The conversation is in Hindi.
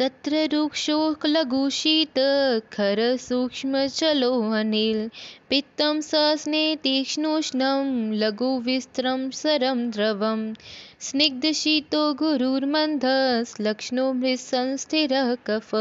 तत्र रुक्षो लघुशीतखरसूक्ष्मचलोऽनिल पित्तं सस्ने तीक्ष्णोष्णं लघुविस्त्रं सरं द्रवं स्निग्धशीतो गुरुर्मन्धस्लक्ष्णो मृत्संस्थिरः कफ